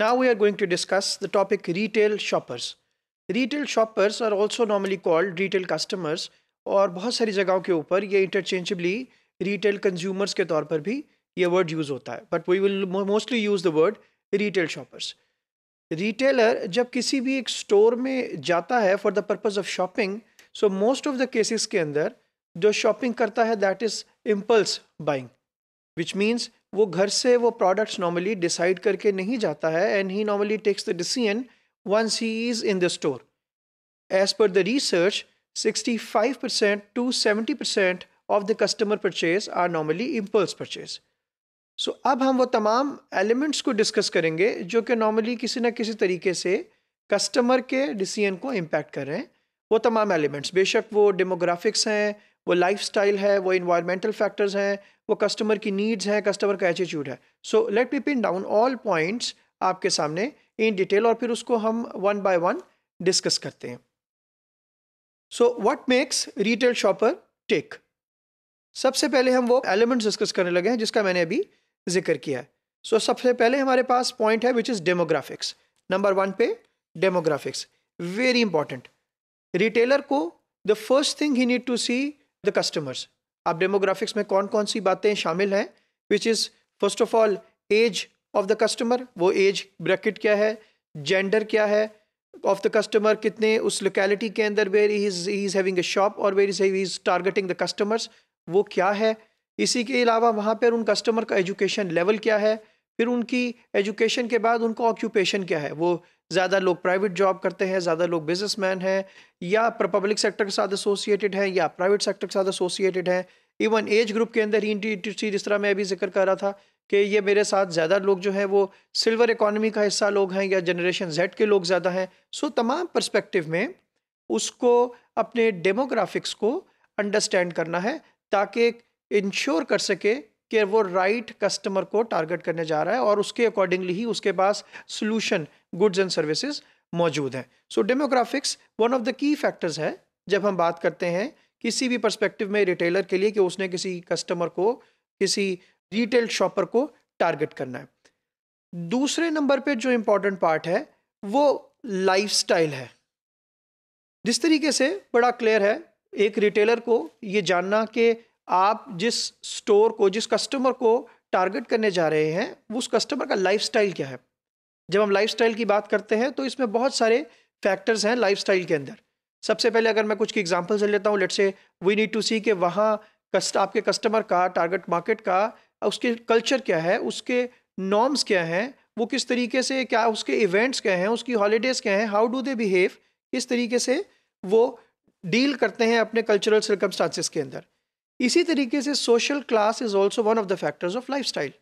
Now we are going to discuss the topic retail shoppers. Retail shoppers are also normally called retail customers और बहुत सारी जगहों के ऊपर ये इंटरचेंजेबली रिटेल कंज्यूमर्स के तौर पर भी ये वर्ड यूज़ होता है but we will mostly use the word retail shoppers retailer जब किसी भी एक स्टोर में जाता है for the purpose of shopping so most of the cases के अंदर जो शॉपिंग करता है that is impulse buying which means वो घर से वो प्रोडक्ट्स नॉर्मली डिसाइड करके नहीं जाता है and he normally takes the decision once he is in the store as per the research 65% seventy 70% of the customer purchase are normally impulse purchase so अब हम वो तमाम एलिमेंट्स को डिस्कस करेंगे जो कि नॉर्मली किसी ना किसी तरीके से कस्टमर के डिसीजन को इम्पैक्ट कर रहे हैं वो तमाम एलिमेंट्स बेशक वो डेमोग्राफिक्स हैं वो लाइफ है वो इन्वायरमेंटल फैक्टर्स हैं वो कस्टमर की नीड्स हैं कस्टमर का एटीट्यूड है so let me pin down all points आपके सामने इन डिटेल और फिर उसको हम वन बाय वन डिस्कस करते हैं so what makes retail shopper tick सबसे पहले हम वो एलिमेंट्स डिस्कस करने लगे हैं जिसका मैंने अभी जिक्र किया है सो so, सबसे पहले हमारे पास पॉइंट है which is demographics number one पे डेमोग्राफिक्स वेरी इंपॉर्टेंट रिटेलर को the first thing he need to see the customers आप डेमोग्राफिक्स में कौन कौन सी बातें शामिल हैं which is first of all age of the customer वो एज ब्रैकेट क्या है जेंडर क्या है ऑफ द कस्टमर कितने उस लोकेलिटी के अंदर where is is having a shop और where is is targeting the customers वो क्या है इसी के अलावा वहाँ पर उन कस्टमर का एजुकेशन लेवल क्या है फिर उनकी एजुकेशन के बाद उनका ऑक्यूपेशन क्या है वो ज़्यादा लोग प्राइवेट जॉब करते हैं ज़्यादा लोग बिजनेसमैन हैं या पब्लिक सेक्टर के साथ एसोसिएटेड हैं या प्राइवेट सेक्टर के साथ एसोसिएटेड हैं इवन एज ग्रुप के अंदर ही जिस तरह मैं अभी जिक्र कर रहा था कि ये मेरे साथ ज़्यादा लोग जो हैं वो सिल्वर इकानमी का हिस्सा लोग हैं या जनरेशन जेड के लोग ज़्यादा हैं सो तमाम परस्पेक्टिव में उसको अपने डेमोग्राफिक्स को अंडरस्टैंड करना है ताकि इंश्योर कर सके कि वो राइट कस्टमर को टारगेट करने जा रहा है और उसके अकॉर्डिंगली ही उसके पास सोल्यूशन गुड्स एंड सर्विसेज मौजूद हैं so demographics one of the key factors है जब हम बात करते हैं किसी भी पर्सपेक्टिव में रिटेलर के लिए कि उसने किसी कस्टमर को किसी रिटेल शॉपर को टारगेट करना है दूसरे नंबर पे जो इम्पोर्टेंट पार्ट है वो लाइफस्टाइल है जिस तरीके से बड़ा क्लियर है एक रिटेलर को ये जानना कि आप जिस स्टोर को जिस कस्टमर को टारगेट करने जा रहे हैं उस कस्टमर का लाइफ क्या है जब हम लाइफ की बात करते हैं तो इसमें बहुत सारे फैक्टर्स हैं लाइफ के अंदर सबसे पहले अगर मैं कुछ की एग्जाम्पल्स लेता हूँ लेट से वी नीड टू सी कि वहाँ कस्ट आपके कस्टमर का टारगेट मार्केट का उसके कल्चर क्या है उसके नॉर्म्स क्या हैं वो किस तरीके से क्या उसके इवेंट्स क्या हैं उसकी हॉलीडेज़ क्या हैं हाउ डू दे बिहेव किस तरीके से वो डील करते हैं अपने कल्चरल सर्कमस्टांसिस के अंदर इसी तरीके से social class is also one of the factors of style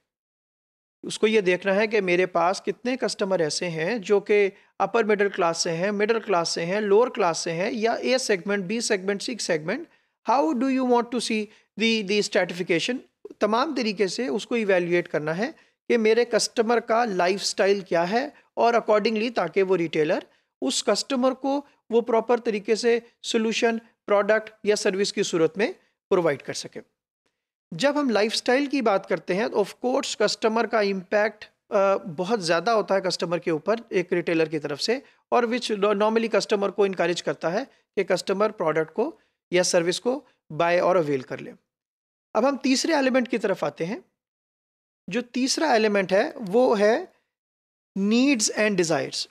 उसको ये देखना है कि मेरे पास कितने कस्टमर ऐसे हैं जो कि अपर मिडिल क्लास से हैं मिडिल क्लास से हैं लोअर क्लास से हैं या A segment B segment C segment how do you want to see the the stratification तमाम तरीके से उसको इवेल्यूएट करना है कि मेरे कस्टमर का स्टाइल क्या है और अकॉर्डिंगली ताकि वो रिटेलर उस कस्टमर को वो प्रॉपर तरीके से सोल्यूशन प्रोडक्ट या सर्विस की सूरत में प्रोवाइड कर सकें जब हम लाइफस्टाइल की बात करते हैं तो ऑफकोर्स कस्टमर का इम्पैक्ट बहुत ज़्यादा होता है कस्टमर के ऊपर एक रिटेलर की तरफ से और विच नॉर्मली कस्टमर को इनक्रेज करता है कि कस्टमर प्रोडक्ट को या सर्विस को बाय और अवेल कर ले अब हम तीसरे एलिमेंट की तरफ आते हैं जो तीसरा एलिमेंट है वो है नीड्स एंड डिज़ायर्स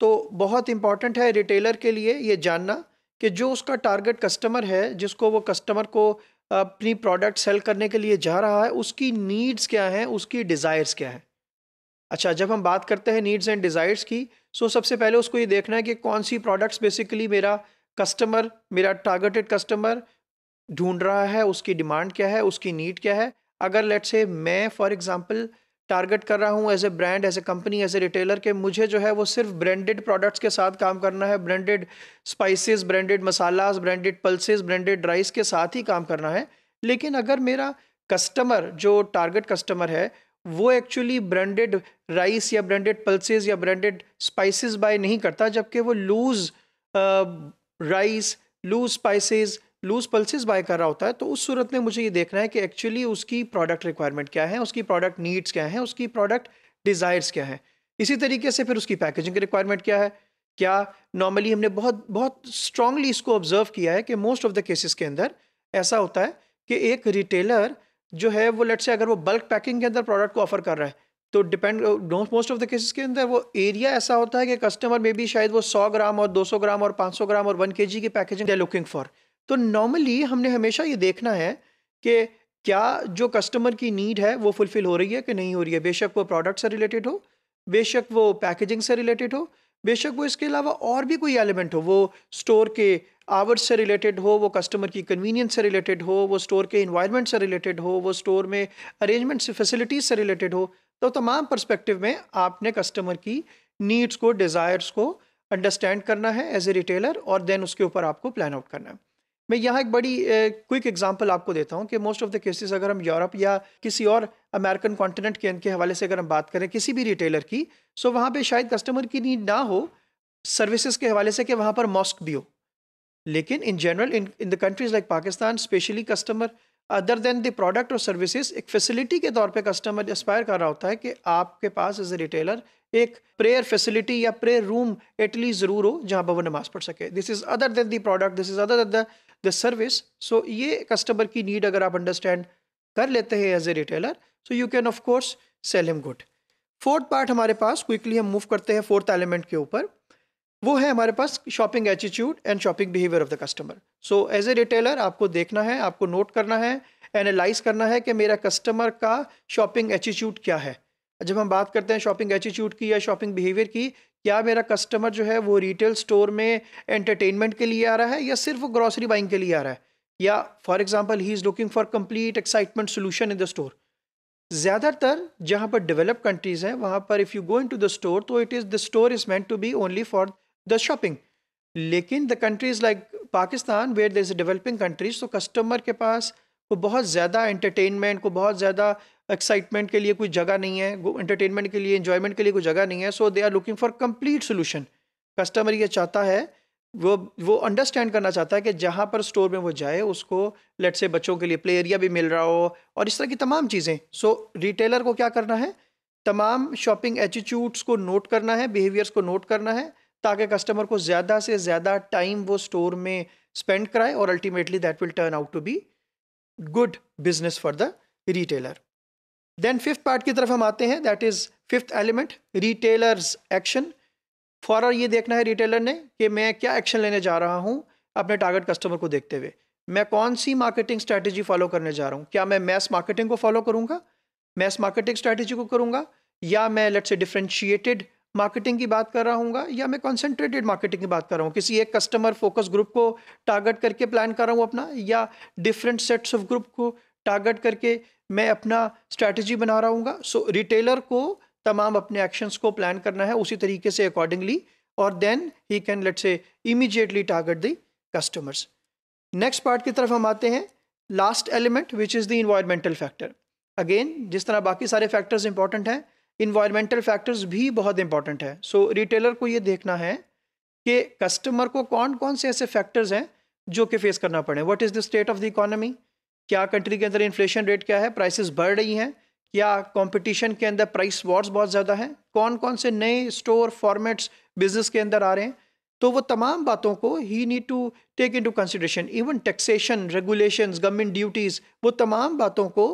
तो बहुत इम्पॉर्टेंट है रिटेलर के लिए ये जानना कि जो उसका टारगेट कस्टमर है जिसको वो कस्टमर को अपनी प्रोडक्ट सेल करने के लिए जा रहा है उसकी नीड्स क्या हैं उसकी डिज़ायर्स क्या हैं अच्छा जब हम बात करते हैं नीड्स एंड डिज़ायर्स की सो सबसे पहले उसको ये देखना है कि कौन सी प्रोडक्ट्स बेसिकली मेरा कस्टमर मेरा टारगेटेड कस्टमर ढूंढ रहा है उसकी डिमांड क्या है उसकी नीड क्या है अगर लेट्स से मैं फॉर एग्ज़ाम्पल टारगेट कर रहा हूँ as a brand as a company as a retailer के मुझे जो है वो सिर्फ ब्रांडेड प्रोडक्ट्स के साथ काम करना है branded spices branded masalas branded pulses branded rice के साथ ही काम करना है लेकिन अगर मेरा कस्टमर जो टारगेट कस्टमर है वो एक्चुअली ब्रांडेड राइस या ब्रांडेड पल्सेज या ब्रांडेड स्पाइसिस बाय नहीं करता जबकि वो loose rice loose spices loose pulses buy कर रहा होता है तो उस सूरत में मुझे ये देखना है कि एक्चुअली उसकी प्रोडक्ट रिक्वायरमेंट क्या है उसकी प्रोडक्ट नीड्स क्या है उसकी प्रोडक्ट डिज़ायर्स क्या है इसी तरीके से फिर उसकी पैकेजिंग की रिक्वायरमेंट क्या है क्या नॉर्मली हमने बहुत बहुत स्ट्रांगली इसको ऑब्जर्व किया है कि मोस्ट ऑफ द केसेस के अंदर ऐसा होता है कि एक रिटेलर जो है वो लेट से अगर वो बल्क पैकिंग के अंदर प्रोडक्ट को ऑफर कर रहा है तो depend most of the cases के अंदर वो एरिया ऐसा होता है कि कस्टमर मे बी शायद वो 100 ग्राम और 200 ग्राम और 500 ग्राम और 1 केजी की पैकेजिंग लुकिंग फॉर तो नॉर्मली हमने हमेशा ये देखना है कि क्या जो कस्टमर की नीड है वो फुलफ़िल हो रही है कि नहीं हो रही है बेशक वो प्रोडक्ट से रिलेटेड हो बेशक वो पैकेजिंग से रिलेटेड हो बेशक वो इसके अलावा और भी कोई एलिमेंट हो वो स्टोर के आवर्स से रिलेटेड हो वो कस्टमर की कन्वीनियंस से रिलेटेड हो वो स्टोर के इन्वायरमेंट से रिलेटेड हो वो स्टोर में अरेंजमेंट से फैसिलिटीज़ से रिलेटेड हो तो तमाम पर्सपेक्टिव में आपने कस्टमर की नीड्स को डिज़ायर्स को अंडरस्टैंड करना है एज ए रिटेलर और देन उसके ऊपर आपको प्लान आउट करना है मैं यहाँ एक बड़ी क्विक एग्जांपल आपको देता हूँ कि मोस्ट ऑफ द केसेस अगर हम यूरोप या किसी और अमेरिकन कॉन्टिनेंट के इनके हवाले से अगर हम बात करें किसी भी रिटेलर की सो वहाँ पे शायद कस्टमर की नीड ना हो सर्विसेज के हवाले से कि वहाँ पर मॉस्क भी हो लेकिन in general in in the countries like Pakistan specially customer other than the product और सर्विसेज एक फैसिलिटी के तौर पे कस्टमर एस्पायर कर रहा होता है कि आपके पास एज ए रिटेलर एक प्रेयर फैसिलिटी या प्रेयर रूम एटली ज़रूर हो जहाँ वो नमाज़ पढ़ सके this is other than the product this is other than the service so ये कस्टमर की नीड अगर आप अंडरस्टैंड कर लेते हैं as a retailer so you can of course sell him good fourth part हमारे पास क्विकली हम मूव करते हैं फोर्थ एलिमेंट के ऊपर वो है हमारे पास shopping attitude and shopping behaviour of the customer so as a retailer आपको देखना है आपको नोट करना है एनालाइज करना है कि मेरा कस्टमर का शॉपिंग एटीट्यूड क्या है जब हम बात करते हैं शॉपिंग एटीट्यूड की या शॉपिंग बिहेवियर की क्या मेरा कस्टमर जो है वो रिटेल स्टोर में एंटरटेनमेंट के लिए आ रहा है या सिर्फ वो ग्रॉसरी बाइंग के लिए आ रहा है या for example he is looking for complete excitement solution in the store ज़्यादातर जहाँ पर डेवलप कंट्रीज़ हैं वहाँ पर if you go in to the store तो it is the store is meant to be only for the shopping लेकिन the countries like Pakistan where there is developing countries तो customer के पास को बहुत ज़्यादा एंटरटेनमेंट को बहुत ज़्यादा एक्साइटमेंट के लिए कोई जगह नहीं है एंटरटेनमेंट के लिए इंजॉयमेंट के लिए कोई जगह नहीं है so they are looking for complete solution customer ये चाहता है वो वो अंडरस्टैंड करना चाहता है कि जहाँ पर स्टोर में वो जाए उसको लेट से बच्चों के लिए प्ले एरिया भी मिल रहा हो और इस तरह की तमाम चीज़ें सो so, रिटेलर को क्या करना है तमाम शॉपिंग एटीट्यूड्स को नोट करना है बिहेवियर्स को नोट करना है ताकि कस्टमर को ज़्यादा से ज़्यादा टाइम वो स्टोर में स्पेंड कराए और ultimately that will turn out to be good business for the retailer then fifth part की तरफ हम आते हैं that is fifth element retailers action for ये देखना है रिटेलर ने कि मैं क्या एक्शन लेने जा रहा हूँ अपने टारगेट कस्टमर को देखते हुए मैं कौन सी मार्केटिंग स्ट्रैटेजी फॉलो करने जा रहा हूँ क्या मैं मैस मार्केटिंग को फॉलो करूँगा मैस मार्केटिंग स्ट्रैटेजी को करूँगा या मैं लेट्स से डिफ्रेंशिएटेड मार्केटिंग की बात कर रहा हूँ या मैं कॉन्सेंट्रेटेड मार्केटिंग की बात कर रहा हूँ किसी एक कस्टमर फोकस ग्रुप को टारगेट करके प्लान कर रहा हूँ अपना या डिफरेंट सेट्स ऑफ ग्रुप को टारगेट करके मैं अपना स्ट्रैटेजी बना रहा हूँ सो रिटेलर को तमाम अपने एक्शंस को प्लान करना है उसी तरीके से अकॉर्डिंगली और then he can let say immediately target the customers next part की तरफ हम आते हैं last element which is the environmental factor again जिस तरह बाकी सारे फैक्टर्स इंपॉर्टेंट हैं इन्वायरमेंटल फैक्टर्स भी बहुत इंपॉर्टेंट है सो so, रिटेलर को ये देखना है कि कस्टमर को कौन कौन से ऐसे फैक्टर्स हैं जो कि फेस करना पड़े what is the state of the economy क्या कंट्री के अंदर इन्फ्लेशन रेट क्या है प्राइसेस बढ़ रही हैं क्या कंपटीशन के अंदर प्राइस वॉर्स बहुत ज़्यादा हैं कौन कौन से नए स्टोर फॉर्मेट्स बिजनेस के अंदर आ रहे हैं तो वो तमाम बातों को he need to take in to consideration even taxation regulation government duties वो तमाम बातों को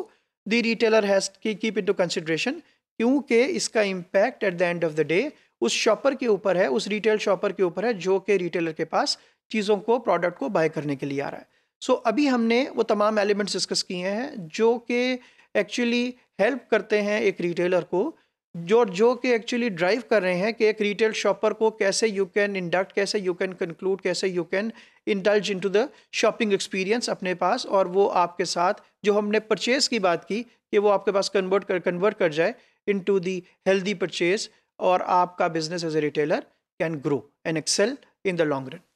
दी रिटेलर हैज़ की कीप इन टू कंसिडरेशन क्योंकि इसका impact at the end of the day उस शॉपर के ऊपर है उस रिटेल शॉपर के ऊपर है जो कि रिटेलर के पास चीज़ों को प्रोडक्ट को बाय करने के लिए आ रहा है सो so, अभी हमने वो तमाम एलिमेंट्स डिस्कस किए हैं जो कि एक्चुअली हेल्प करते हैं एक रिटेलर को जो जो कि एक्चुअली ड्राइव कर रहे हैं कि एक रिटेल शॉपर को कैसे यू कैन इंडक्ट कैसे यू कैन कंक्लूड कैसे you can indulge in to the shopping experience अपने पास और वो आपके साथ जो हमने परचेज़ की बात की कि वो आपके पास कन्वर्ट कर कन्वर्ट कर जाए into the healthy purchase or aapka business as a retailer can grow and excel in the long run